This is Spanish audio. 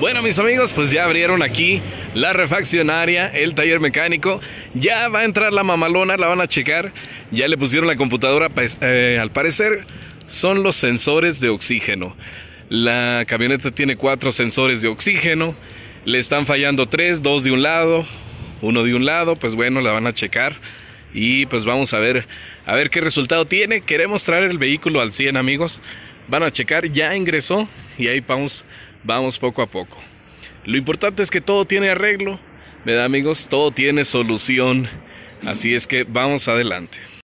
Bueno, mis amigos, pues ya abrieron aquí la refaccionaria, el taller mecánico. Ya va a entrar la mamalona, la van a checar. Ya le pusieron la computadora, pues, eh, al parecer son los sensores de oxígeno. La camioneta tiene cuatro sensores de oxígeno. Le están fallando tres, dos de un lado, uno de un lado. Pues bueno, la van a checar. Y pues vamos a ver, a ver qué resultado tiene. Queremos traer el vehículo al 100, amigos. Van a checar, ya ingresó y ahí vamos Vamos poco a poco. Lo importante es que todo tiene arreglo, ¿verdad amigos? Todo tiene solución. Así es que vamos adelante.